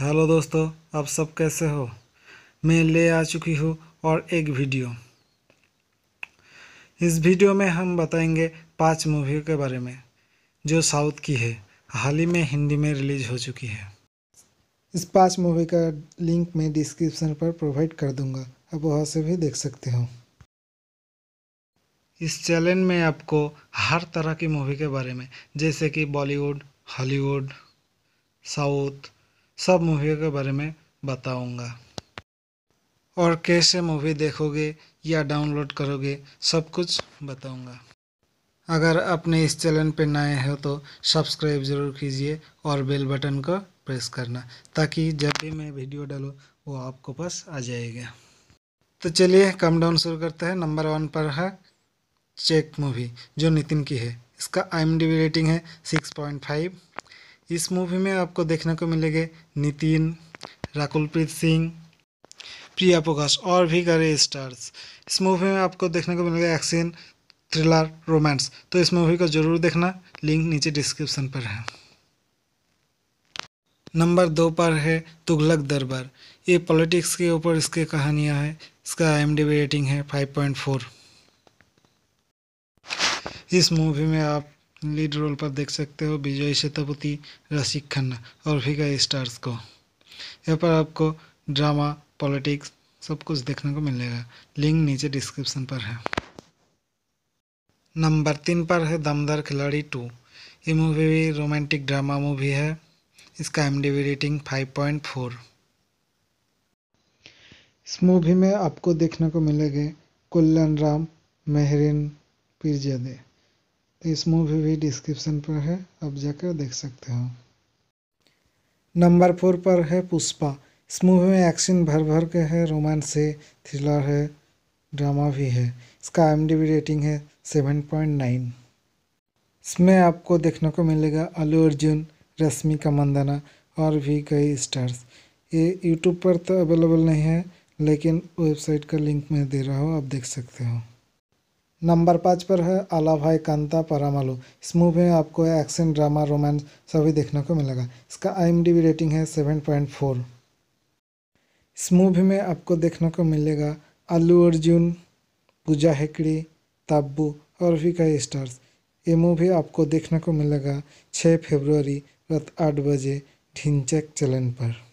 hello दोस्तों आप सब कैसे हो मैं ले आ चुकी हूँ और एक वीडियो इस वीडियो में हम बताएंगे पांच मूवी के बारे में जो साउथ की है हाल ही में हिंदी में रिलीज हो चुकी है इस पांच मूवी का लिंक मैं डिस्क्रिप्शन पर प्रोवाइड कर दूंगा आप वहाँ से भी देख सकते हो इस चैनल में आपको हर तरह की मूवी के बारे में जैसे कि बॉलीवुड हॉलीवुड साउथ सब मूवियों के बारे में बताऊंगा और कैसे मूवी देखोगे या डाउनलोड करोगे सब कुछ बताऊंगा अगर अपने इस चैनल पर नए हो तो सब्सक्राइब ज़रूर कीजिए और बेल बटन को प्रेस करना ताकि जब भी मैं वीडियो डालूँ वो आपको पास आ जाएगा तो चलिए कम डाउन शुरू करते हैं नंबर वन पर है चेक मूवी जो नितिन की है इसका आई रेटिंग है सिक्स पॉइंट फाइव इस मूवी में आपको देखने को मिलेंगे नितिन राकुलप्रीत सिंह प्रिया प्रकाश और भी करे स्टार्स इस मूवी में आपको देखने को मिलेगा एक्शन थ्रिलर रोमांस तो इस मूवी को जरूर देखना लिंक नीचे डिस्क्रिप्शन पर है नंबर दो पर है तुगलक दरबार ये पॉलिटिक्स के ऊपर इसकी कहानियाँ हैं इसका आई रेटिंग है 5.4 इस मूवी में आप लीड रोल पर देख सकते हो विजय सेतुपति रसिक खन्ना और कई स्टार्स को यहाँ पर आपको ड्रामा पॉलिटिक्स सब कुछ देखने को मिलेगा लिंक नीचे डिस्क्रिप्शन पर है नंबर तीन पर है दमदार खिलाड़ी टू ये मूवी भी रोमांटिक ड्रामा मूवी है इसका M rating five point four इस मूवी में आपको देखने को मिलेंगे कुल्लन राम मेहरिन पीरजादे इस मूवी भी डिस्क्रिप्शन पर है आप जाकर देख सकते हो नंबर फोर पर है पुष्पा इस मूवी में एक्शन भर भर के है रोमांस है थ्रिलर है ड्रामा भी है इसका एम रेटिंग है सेवन पॉइंट नाइन इसमें आपको देखने को मिलेगा अलू अर्जुन रश्मिका मंदाना और भी कई स्टार्स ये यूट्यूब पर तो अवेलेबल नहीं है लेकिन वेबसाइट का लिंक मैं दे रहा हूँ आप देख सकते हो नंबर पाँच पर है आला भाई कांता परामालू इस मूवी में आपको एक्शन ड्रामा रोमांस सभी देखने को मिलेगा इसका आई रेटिंग है सेवन पॉइंट फोर इस मूवी में आपको देखने को मिलेगा अल्लू अर्जुन पूजा हेकड़ी ताब्बू और भी कई स्टार्स ये मूवी आपको देखने को मिलेगा छः फरवरी रात आठ बजे ढिंचक चैनल पर